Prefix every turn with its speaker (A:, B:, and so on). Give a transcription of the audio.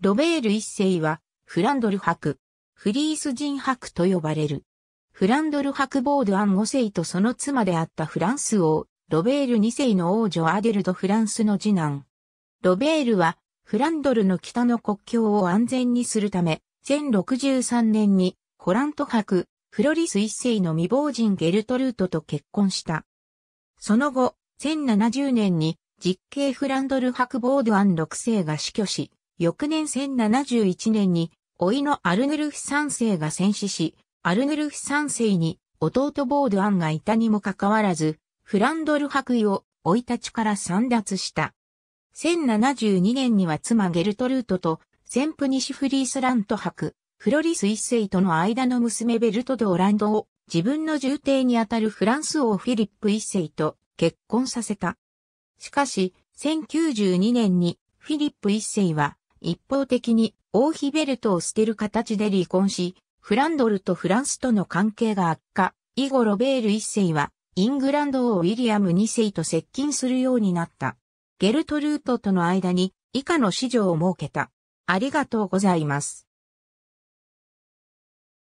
A: ロベール
B: 一世は、フランドル博、フリース人博と呼ばれる。フランドル博ボードアン五世とその妻であったフランス王、ロベール二世の王女アデルド・フランスの次男。ロベールは、フランドルの北の国境を安全にするため、1063年に、コラント博、フロリス一世の未亡人ゲルトルートと結婚した。その後、1070年に、実刑フランドル博ボードアン六世が死去し、翌年1071年に、老いのアルヌルフ三世が戦死し、アルヌルフ三世に弟ボードアンがいたにもかかわらず、フランドル伯位を老いたちから散脱した。1072年には妻ゲルトルートと、先父西フリースラント伯、フロリス一世との間の娘ベルト・ド・オランドを自分の重帝にあたるフランス王フィリップ一世と結婚させた。しかし、1092年にフィリップ一世は一方的に王妃ベルトを捨てる形で離婚し、フランドルとフランスとの関係が悪化、以後ロベール一世はイングランド王ウィリアム二世と接近するようになった。ゲルトルートとの間に以下の子女を設けた。ありがと
A: うございます。